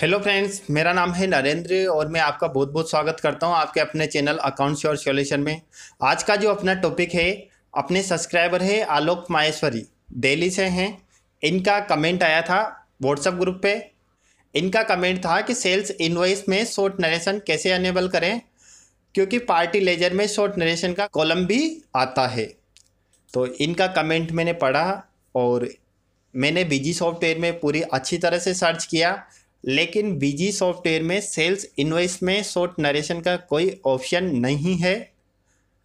Hello friends मेरा नाम है नरेंद्र और मैं आपका बहुत बहुत स्वागत करता हूं आपके अपने चैनल अकाउंट्स और सॉल्यूशन में आज का जो अपना टॉपिक है अपने सब्सक्राइबर है आलोक माहेश्वरी दिल्ली से हैं इनका कमेंट आया था व्हाट्सएप ग्रुप पे इनका कमेंट था कि सेल्स इनवॉइस में शॉर्ट नरेशन कैसे अनेबल करें क्योंकि पार्टी लेजर में शॉर्ट नरेशन का कॉलम भी आता है तो इनका कमेंट मैंने पढ़ा और मैंने बिजी सॉफ्टवेयर में पूरी अच्छी तरह से सर्च किया लेकिन वीजी सॉफ्टवेयर में सेल्स इन्वेस में शॉर्ट नरेशन का कोई ऑप्शन नहीं है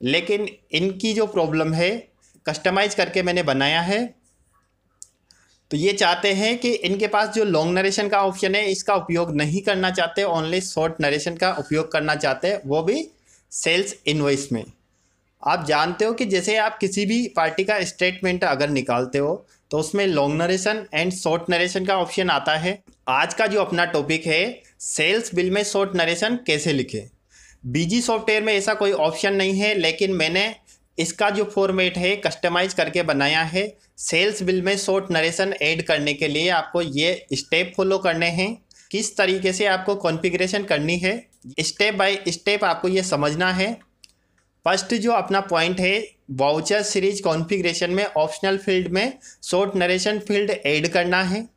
लेकिन इनकी जो प्रॉब्लम है कस्टमाइज करके मैंने बनाया है तो ये चाहते हैं कि इनके पास जो लॉन्ग नरेशन का ऑप्शन है इसका उपयोग नहीं करना चाहते ओनली शॉर्ट नरेशन का उपयोग करना चाहते हैं वो भी सेल्स इन्वेस में आप जानते हो कि जैसे आप किसी भी पार्टी का स्टेटमेंट अगर निकालते हो तो उसमें long narration and short narration का ऑप्शन आता है आज का जो अपना टॉपिक है सेल्स बिल में शॉर्ट नरेशन कैसे लिखें बीजी सॉफ्टवेयर में ऐसा कोई ऑप्शन नहीं है लेकिन मैंने इसका जो फॉर्मेट है कस्टमाइज करके बनाया है सेल्स बिल में शॉर्ट नरेशन ऐड करने के लिए आपको ये स्टेप फॉलो करने हैं किस तरीके से आपको कॉन्फ़िगरेशन करनी है स्टेप बाय स्टेप आपको ये समझना है फर्स्ट जो अपना पॉइंट है वाउचर सीरीज कॉन्फ़िगरेशन में ऑप्शनल फील्ड में शॉर्ट नरेशन फील्ड ऐड करना है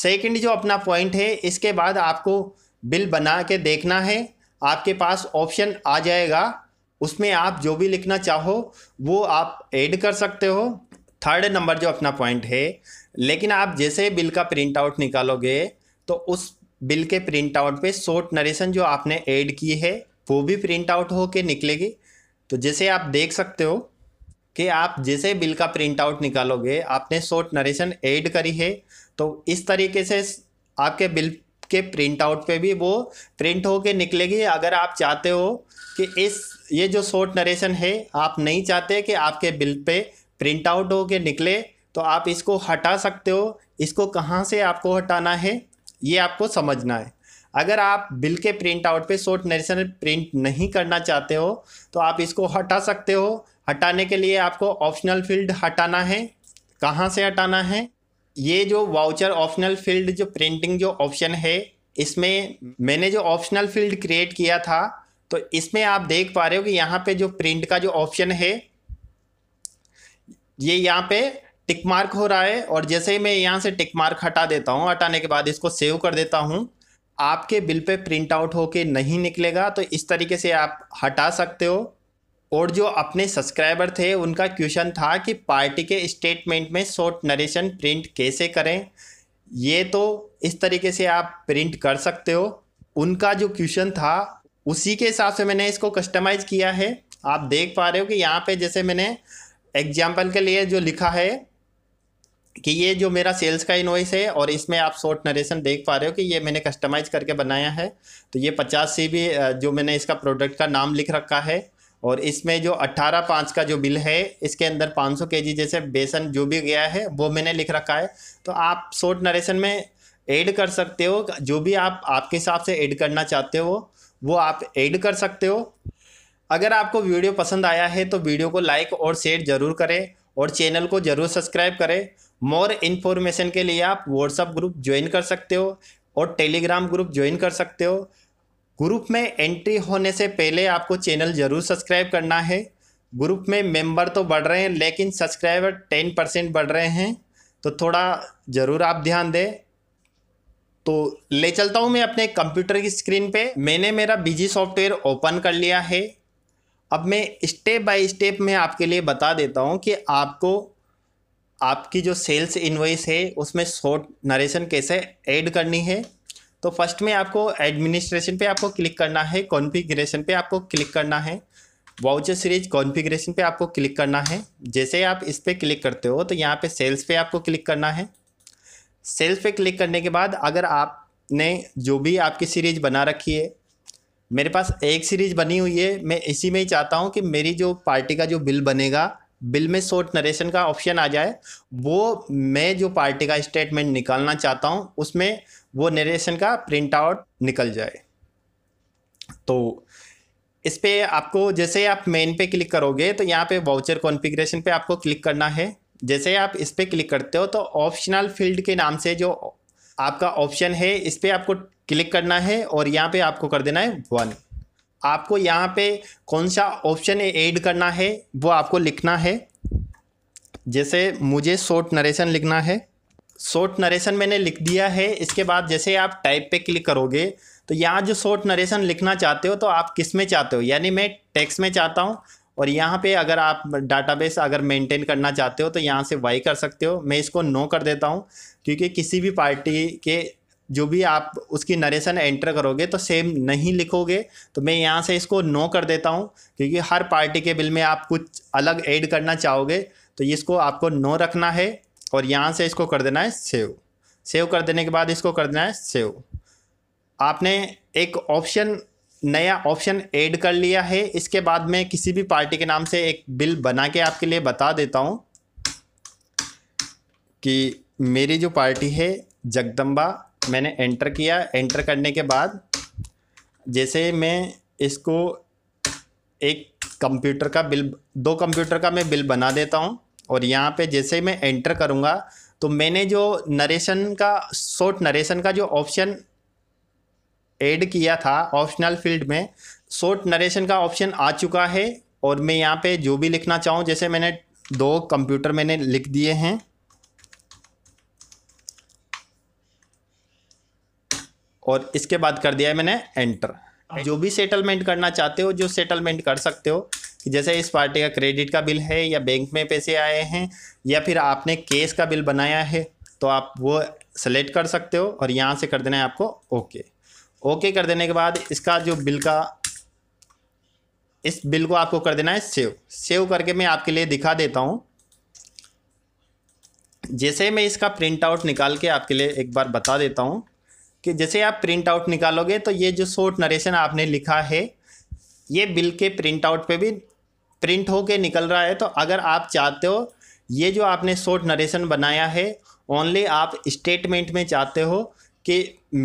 सेकंड जो अपना पॉइंट है इसके बाद आपको बिल बना के देखना है आपके पास ऑप्शन आ जाएगा उसमें आप जो भी लिखना चाहो वो आप ऐड कर सकते हो थर्ड नंबर जो अपना पॉइंट है लेकिन आप जैसे बिल का प्रिंट आउट निकालोगे तो उस बिल के प्रिंट आउट पर शॉर्ट नरेशन जो आपने ऐड की है वो भी प्रिंट आउट होके निकलेगी तो जैसे आप देख सकते हो कि आप जैसे बिल का प्रिंट आउट निकालोगे आपने शॉर्ट नरेशन ऐड करी है तो इस तरीके से आपके बिल के प्रिंट आउट पे भी वो प्रिंट होके निकलेगी अगर आप चाहते हो कि इस ये जो शॉर्ट नरेशन है आप नहीं चाहते कि आपके बिल पे प्रिंट आउट होके निकले तो आप इसको हटा सकते हो इसको कहाँ से आपको हटाना है ये आपको समझना है अगर आप बिल के प्रिंट आउट पे शॉर्ट नरेशन प्रिंट नहीं करना चाहते हो तो आप इसको हटा सकते हो हटाने के लिए आपको ऑप्शनल फील्ड हटाना है कहाँ से हटाना है ये जो वाउचर ऑप्शनल फील्ड जो प्रिंटिंग जो ऑप्शन है इसमें मैंने जो ऑप्शनल फील्ड क्रिएट किया था तो इसमें आप देख पा रहे हो कि यहाँ पे जो प्रिंट का जो ऑप्शन है ये यहाँ पे टिक मार्क हो रहा है और जैसे ही मैं यहाँ से टिक मार्क हटा देता हूँ हटाने के बाद इसको सेव कर देता हूँ आपके बिल पे प्रिंट आउट होके नहीं निकलेगा तो इस तरीके से आप हटा सकते हो और जो अपने सब्सक्राइबर थे उनका क्वेश्चन था कि पार्टी के स्टेटमेंट में शॉर्ट नरेशन प्रिंट कैसे करें ये तो इस तरीके से आप प्रिंट कर सकते हो उनका जो क्वेश्चन था उसी के हिसाब से मैंने इसको कस्टमाइज़ किया है आप देख पा रहे हो कि यहाँ पे जैसे मैंने एग्जाम्पल के लिए जो लिखा है कि ये जो मेरा सेल्स का इनवॉइस है और इसमें आप शॉर्ट नरेशन देख पा रहे हो कि ये मैंने कस्टमाइज़ करके बनाया है तो ये पचास सी जो मैंने इसका प्रोडक्ट का नाम लिख रखा है और इसमें जो अट्ठारह पाँच का जो बिल है इसके अंदर पाँच सौ जैसे बेसन जो भी गया है वो मैंने लिख रखा है तो आप शॉर्ट नरेशन में ऐड कर सकते हो जो भी आप आपके हिसाब से ऐड करना चाहते हो वो आप ऐड कर सकते हो अगर आपको वीडियो पसंद आया है तो वीडियो को लाइक और शेयर ज़रूर करें और चैनल को ज़रूर सब्सक्राइब करें मोर इन्फॉर्मेशन के लिए आप व्हाट्सअप ग्रुप ज्वाइन कर सकते हो और टेलीग्राम ग्रुप ज्वाइन कर सकते हो ग्रुप में एंट्री होने से पहले आपको चैनल ज़रूर सब्सक्राइब करना है ग्रुप में मेंबर तो बढ़ रहे हैं लेकिन सब्सक्राइबर टेन परसेंट बढ़ रहे हैं तो थोड़ा ज़रूर आप ध्यान दें तो ले चलता हूँ मैं अपने कंप्यूटर की स्क्रीन पे मैंने मेरा बिजी सॉफ्टवेयर ओपन कर लिया है अब मैं स्टेप बाय स्टेप मैं आपके लिए बता देता हूँ कि आपको आपकी जो सेल्स इन्वॉइस है उसमें शॉर्ट नरेशन कैसे ऐड करनी है तो फर्स्ट में आपको एडमिनिस्ट्रेशन पे आपको क्लिक करना है कॉन्फ़िगरेशन पे आपको क्लिक करना है वाउचर सीरीज कॉन्फ़िगरेशन पे आपको क्लिक करना है जैसे आप इस पर क्लिक करते हो तो यहाँ पे सेल्स पे आपको क्लिक करना है सेल्स पे क्लिक करने के बाद अगर आपने जो भी आपकी सीरीज बना रखी है मेरे पास एक सीरीज बनी हुई है मैं इसी में ही चाहता हूँ कि मेरी जो पार्टी का जो बिल बनेगा बिल में शॉर्ट नरेशन का ऑप्शन आ जाए वो मैं जो पार्टी का स्टेटमेंट निकालना चाहता हूँ उसमें वो नरेशन का प्रिंट आउट निकल जाए तो इस पर आपको जैसे आप मेन पे क्लिक करोगे तो यहाँ पे वाउचर कॉन्फ़िगरेशन पे आपको क्लिक करना है जैसे आप इस पर क्लिक करते हो तो ऑप्शनल फील्ड के नाम से जो आपका ऑप्शन है इस पर आपको क्लिक करना है और यहाँ पे आपको कर देना है वन आपको यहाँ पे कौन सा ऑप्शन ऐड करना है वो आपको लिखना है जैसे मुझे शॉर्ट नरेशन लिखना है शॉर्ट नरेशन मैंने लिख दिया है इसके बाद जैसे आप टाइप पे क्लिक करोगे तो यहाँ जो शॉर्ट नरेशन लिखना चाहते हो तो आप किस में चाहते हो यानी मैं टेक्स्ट में चाहता हूँ और यहाँ पे अगर आप डाटाबेस अगर मेंटेन करना चाहते हो तो यहाँ से वाई कर सकते हो मैं इसको नो कर देता हूँ क्योंकि किसी भी पार्टी के जो भी आप उसकी नरेशन एंटर करोगे तो सेम नहीं लिखोगे तो मैं यहाँ से इसको नो कर देता हूँ क्योंकि हर पार्टी के बिल में आप कुछ अलग ऐड करना चाहोगे तो इसको आपको नो रखना है और यहाँ से इसको कर देना है सेव सेव कर देने के बाद इसको कर देना है सेव आपने एक ऑप्शन नया ऑप्शन ऐड कर लिया है इसके बाद मैं किसी भी पार्टी के नाम से एक बिल बना के आपके लिए बता देता हूँ कि मेरी जो पार्टी है जगदम्बा मैंने एंटर किया एंटर करने के बाद जैसे मैं इसको एक कंप्यूटर का बिल दो कंप्यूटर का मैं बिल बना देता हूँ और यहाँ पे जैसे मैं एंटर करूँगा तो मैंने जो नरेशन का शॉर्ट नरेशन का जो ऑप्शन ऐड किया था ऑप्शनल फील्ड में शॉर्ट नरेशन का ऑप्शन आ चुका है और मैं यहाँ पे जो भी लिखना चाहूँ जैसे मैंने दो कंप्यूटर मैंने लिख दिए हैं और इसके बाद कर दिया है मैंने एंटर हाँ। जो भी सेटलमेंट करना चाहते हो जो सेटलमेंट कर सकते हो कि जैसे इस पार्टी का क्रेडिट का बिल है या बैंक में पैसे आए हैं या फिर आपने केस का बिल बनाया है तो आप वो सेलेक्ट कर सकते हो और यहाँ से कर देना है आपको ओके ओके कर देने के बाद इसका जो बिल का इस बिल को आपको कर देना है सेव सेव करके मैं आपके लिए दिखा देता हूँ जैसे मैं इसका प्रिंट आउट निकाल के आपके लिए एक बार बता देता हूँ कि जैसे आप प्रिंट आउट निकालोगे तो ये जो शॉर्ट नरेशन आपने लिखा है ये बिल के प्रिंट आउट पे भी प्रिंट होके निकल रहा है तो अगर आप चाहते हो ये जो आपने शॉर्ट नरेशन बनाया है ओनली आप स्टेटमेंट में चाहते हो कि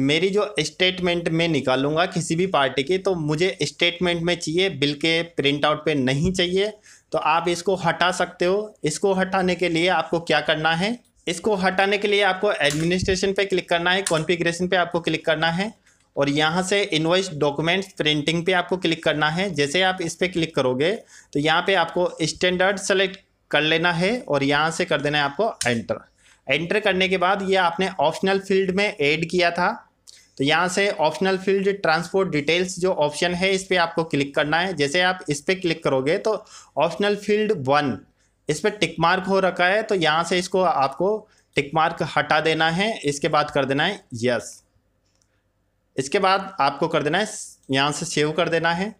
मेरी जो स्टेटमेंट में निकालूंगा किसी भी पार्टी की तो मुझे स्टेटमेंट में चाहिए बिल के प्रिंट आउट पर नहीं चाहिए तो आप इसको हटा सकते हो इसको हटाने के लिए आपको क्या करना है इसको हटाने के लिए आपको एडमिनिस्ट्रेशन पे क्लिक करना है कॉन्फ़िगरेशन पे आपको क्लिक करना है और यहाँ से इन्वॉइस डॉक्यूमेंट प्रिंटिंग पे आपको क्लिक करना है जैसे आप इस पर क्लिक करोगे तो यहाँ पे आपको स्टैंडर्ड सेलेक्ट कर लेना है और यहाँ से कर देना है आपको एंटर एंटर करने के बाद ये आपने ऑप्शनल फील्ड में ऐड किया था तो यहाँ से ऑप्शनल फील्ड ट्रांसपोर्ट डिटेल्स जो ऑप्शन है इस पर आपको क्लिक करना है जैसे आप इस पर क्लिक करोगे तो ऑप्शनल फील्ड वन इस पर टिक मार्क हो रखा है तो यहाँ से इसको आपको टिक मार्क हटा देना है इसके बाद कर देना है यस इसके बाद आपको कर देना है यहाँ से सेव कर देना है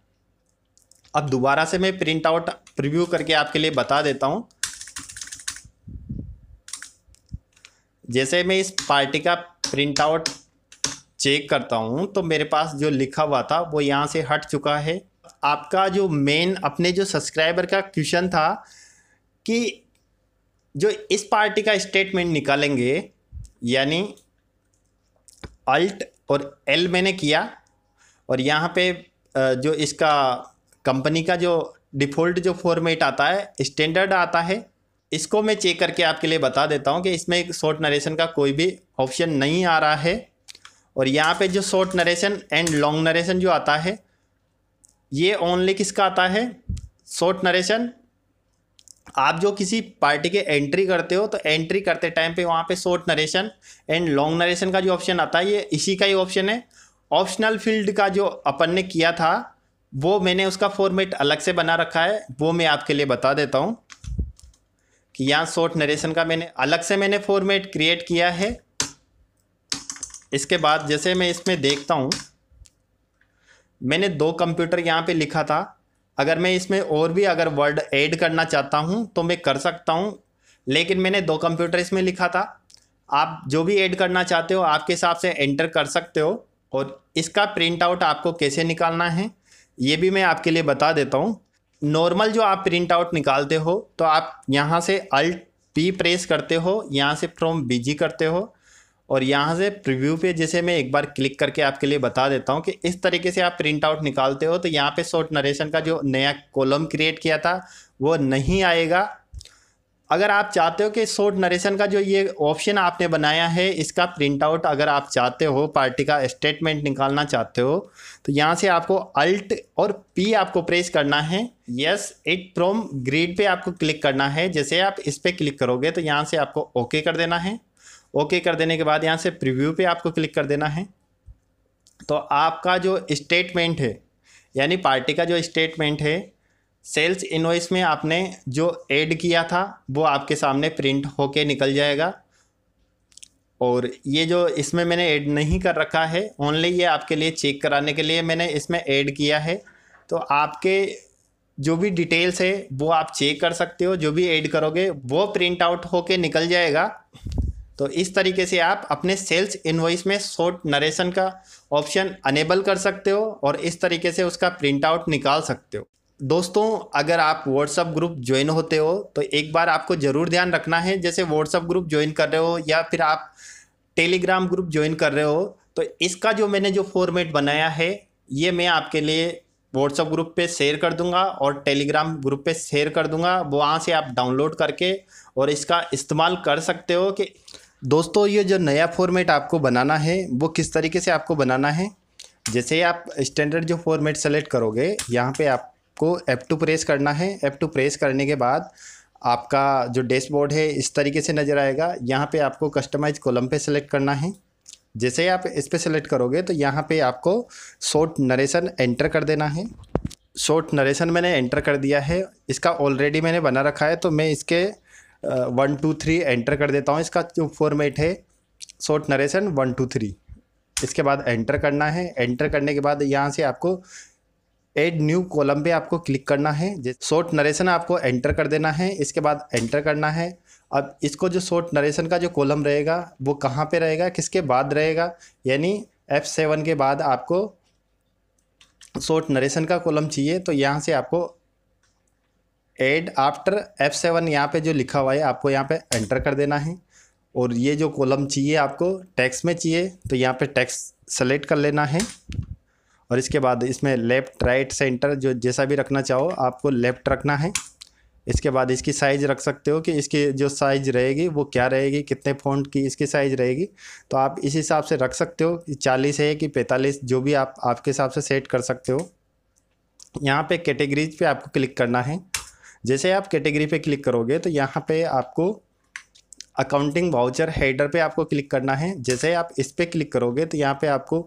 अब दोबारा से मैं प्रिंट आउट प्रिव्यू करके आपके लिए बता देता हूँ जैसे मैं इस पार्टी का प्रिंट आउट चेक करता हूँ तो मेरे पास जो लिखा हुआ था वो यहाँ से हट चुका है आपका जो मेन अपने जो सब्सक्राइबर का क्वेश्चन था कि जो इस पार्टी का स्टेटमेंट निकालेंगे यानी अल्ट और एल मैंने किया और यहाँ पे जो इसका कंपनी का जो डिफ़ॉल्ट जो फॉर्मेट आता है स्टैंडर्ड आता है इसको मैं चेक करके आपके लिए बता देता हूँ कि इसमें एक शॉर्ट नरेशन का कोई भी ऑप्शन नहीं आ रहा है और यहाँ पे जो short narration and long narration जो आता है ये ओनली किसका आता है शॉर्ट नरेशन आप जो किसी पार्टी के एंट्री करते हो तो एंट्री करते टाइम पे वहाँ पे short narration and long narration का जो ऑप्शन आता है ये इसी का ही ऑप्शन है ऑप्शनल फील्ड का जो अपन ने किया था वो मैंने उसका फॉर्मेट अलग से बना रखा है वो मैं आपके लिए बता देता हूँ कि यहाँ शॉर्ट नरेशन का मैंने अलग से मैंने फॉर्मेट क्रिएट किया है इसके बाद जैसे मैं इसमें देखता हूँ मैंने दो कंप्यूटर यहाँ पे लिखा था अगर मैं इसमें और भी अगर वर्ड ऐड करना चाहता हूँ तो मैं कर सकता हूँ लेकिन मैंने दो कंप्यूटर इसमें लिखा था आप जो भी ऐड करना चाहते हो आपके हिसाब से एंटर कर सकते हो और इसका प्रिंट आउट आपको कैसे निकालना है ये भी मैं आपके लिए बता देता हूँ नॉर्मल जो आप प्रिंट आउट निकालते हो तो आप यहाँ से अल्ट पी प्रेस करते हो यहाँ से फ्रॉम बिजी करते हो और यहाँ से प्रीव्यू पे जैसे मैं एक बार क्लिक करके आपके लिए बता देता हूँ कि इस तरीके से आप प्रिंट आउट निकालते हो तो यहाँ पे शॉर्ट नरेशन का जो नया कॉलम क्रिएट किया था वो नहीं आएगा अगर आप चाहते हो कि शॉर्ट नरेशन का जो ये ऑप्शन आपने बनाया है इसका प्रिंट आउट अगर आप चाहते हो पार्टी का स्टेटमेंट निकालना चाहते हो तो यहाँ से आपको अल्ट और पी आपको प्रेस करना है यस इट फ्रॉम ग्रीड पे आपको क्लिक करना है जैसे आप इस पर क्लिक करोगे तो यहाँ से आपको ओके कर देना है ओके कर देने के बाद यहाँ से प्रीव्यू पे आपको क्लिक कर देना है तो आपका जो स्टेटमेंट है यानी पार्टी का जो स्टेटमेंट है सेल्स इनवॉइस में आपने जो ऐड किया था वो आपके सामने प्रिंट होके निकल जाएगा और ये जो इसमें मैंने ऐड नहीं कर रखा है ओनली ये आपके लिए चेक कराने के लिए मैंने इसमें ऐड किया है तो आपके जो भी डिटेल्स है वो आप चेक कर सकते हो जो भी ऐड करोगे वो प्रिंट आउट होके निकल जाएगा तो इस तरीके से आप अपने सेल्स इनवॉइस में शॉर्ट नरेशन का ऑप्शन अनेबल कर सकते हो और इस तरीके से उसका प्रिंट आउट निकाल सकते हो दोस्तों अगर आप व्हाट्सअप ग्रुप ज्वाइन होते हो तो एक बार आपको ज़रूर ध्यान रखना है जैसे व्हाट्सअप ग्रुप ज्वाइन कर रहे हो या फिर आप टेलीग्राम ग्रुप ज्वाइन कर रहे हो तो इसका जो मैंने जो फॉर्मेट बनाया है ये मैं आपके लिए व्हाट्सअप ग्रुप पे शेयर कर दूंगा और टेलीग्राम ग्रुप पे शेयर कर दूंगा वहाँ से आप डाउनलोड करके और इसका इस्तेमाल कर सकते हो कि दोस्तों ये जो नया फॉर्मेट आपको बनाना है वो किस तरीके से आपको बनाना है जैसे आप स्टैंडर्ड जो फॉर्मेट सेलेक्ट करोगे यहाँ पे आपको एप टू प्रेस करना है एप टू प्रेस करने के बाद आपका जो डैशबोर्ड है इस तरीके से नज़र आएगा यहाँ पे आपको कस्टमाइज कॉलम पे सेलेक्ट करना है जैसे आप इस पर सेलेक्ट करोगे तो यहाँ पर आपको शॉर्ट नरेशन एंटर कर देना है शॉर्ट नरेशन मैंने एंटर कर दिया है इसका ऑलरेडी मैंने बना रखा है तो मैं इसके वन टू थ्री एंटर कर देता हूँ इसका जो फॉर्मेट है short narration one two three इसके बाद एंटर करना है एंटर करने के बाद यहाँ से आपको एड न्यू कॉलम पे आपको क्लिक करना है शॉर्ट नरेशन आपको एंटर कर देना है इसके बाद एंटर करना है अब इसको जो शॉर्ट नरेशन का जो कॉलम रहेगा वो कहाँ पे रहेगा किसके बाद रहेगा यानी एफ सेवन के बाद आपको शॉर्ट नरेशन का कॉलम चाहिए तो यहाँ से आपको एड आफ्टर एफ सेवन यहाँ पे जो लिखा हुआ है आपको यहाँ पे एंटर कर देना है और ये जो कॉलम चाहिए आपको टैक्स में चाहिए तो यहाँ पे टैक्स सेलेक्ट कर लेना है और इसके बाद इसमें लेफ़्ट राइट सेंटर जो जैसा भी रखना चाहो आपको लेफ़्ट रखना है इसके बाद इसकी साइज़ रख सकते हो कि इसकी जो साइज़ रहेगी वो क्या रहेगी कितने फ़ॉन्ट की इसकी साइज़ रहेगी तो आप इस हिसाब से रख सकते हो चालीस है कि पैंतालीस जो भी आप आपके हिसाब से सेट कर सकते हो यहाँ पे कैटेगरीज पे आपको क्लिक करना है जैसे आप कैटेगरी पे क्लिक करोगे तो यहाँ पे आपको अकाउंटिंग वाउचर हेडर पे आपको क्लिक करना है जैसे आप इस पर क्लिक करोगे तो यहाँ पे आपको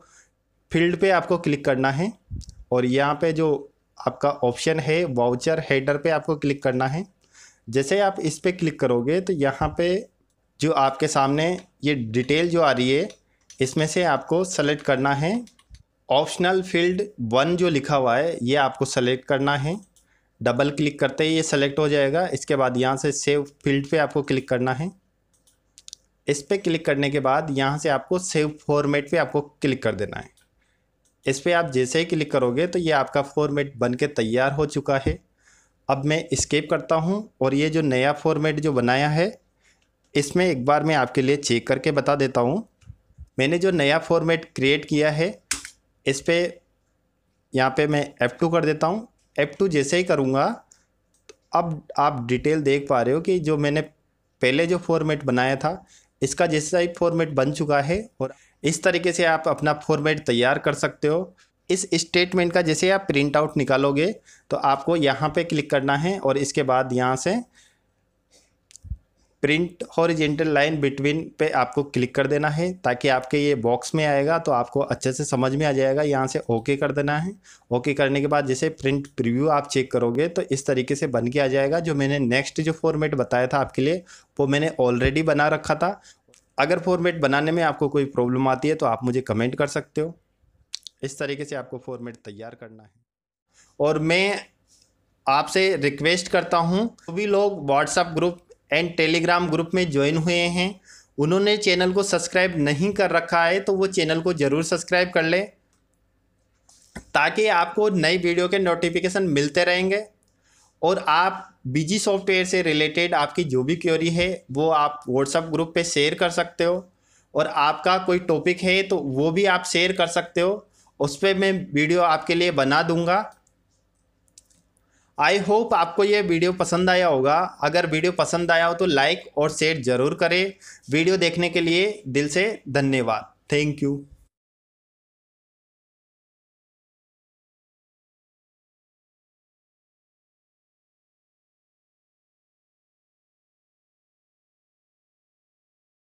फील्ड पे आपको क्लिक करना है और यहाँ पे जो आपका ऑप्शन है वाउचर हेडर पे आपको क्लिक करना है जैसे आप इस पर क्लिक करोगे तो यहाँ पे जो आपके सामने ये डिटेल जो आ रही है इसमें से आपको सेलेक्ट करना है ऑप्शनल फील्ड वन जो लिखा हुआ है ये आपको सेलेक्ट करना है डबल क्लिक करते ही ये सेलेक्ट हो जाएगा इसके बाद यहाँ से सेव फील्ड पे आपको क्लिक करना है इस पर क्लिक करने के बाद यहाँ से आपको सेव फॉर्मेट पे आपको क्लिक कर देना है इस पर आप जैसे ही क्लिक करोगे तो ये आपका फॉर्मेट बन के तैयार हो चुका है अब मैं इस्केप करता हूँ और ये जो नया फॉर्मेट जो बनाया है इसमें एक बार मैं आपके लिए चेक करके बता देता हूँ मैंने जो नया फॉर्मेट क्रिएट किया है इस पर यहाँ पे मैं F2 कर देता हूँ एप टू जैसे ही करूँगा तो अब आप डिटेल देख पा रहे हो कि जो मैंने पहले जो फॉर्मेट बनाया था इसका जैसा ही फॉर्मेट बन चुका है और इस तरीके से आप अपना फॉर्मेट तैयार कर सकते हो इस स्टेटमेंट का जैसे आप प्रिंट आउट निकालोगे तो आपको यहाँ पे क्लिक करना है और इसके बाद यहाँ से प्रिंट हॉरिजेंटल लाइन बिटवीन पे आपको क्लिक कर देना है ताकि आपके ये बॉक्स में आएगा तो आपको अच्छे से समझ में आ जाएगा यहाँ से ओके कर देना है ओके करने के बाद जैसे प्रिंट प्रीव्यू आप चेक करोगे तो इस तरीके से बन के आ जाएगा जो मैंने नेक्स्ट जो फॉर्मेट बताया था आपके लिए वो मैंने ऑलरेडी बना रखा था अगर फॉर्मेट बनाने में आपको कोई प्रॉब्लम आती है तो आप मुझे कमेंट कर सकते हो इस तरीके से आपको फॉर्मेट तैयार करना है और मैं आपसे रिक्वेस्ट करता हूँ सभी लोग WhatsApp group and Telegram group में ज्वाइन हुए हैं उन्होंने चैनल को सब्सक्राइब नहीं कर रखा है तो वो चैनल को ज़रूर सब्सक्राइब कर लें ताकि आपको नई वीडियो के नोटिफिकेशन मिलते रहेंगे और आप बिजी सॉफ्टवेयर से रिलेटेड आपकी जो भी क्योरी है वो आप व्हाट्सअप ग्रुप पे शेयर कर सकते हो और आपका कोई टॉपिक है तो वो भी आप शेयर कर सकते हो उस पर मैं वीडियो आपके लिए बना दूंगा आई होप आपको ये वीडियो पसंद आया होगा अगर वीडियो पसंद आया हो तो लाइक और शेयर ज़रूर करें वीडियो देखने के लिए दिल से धन्यवाद थैंक यू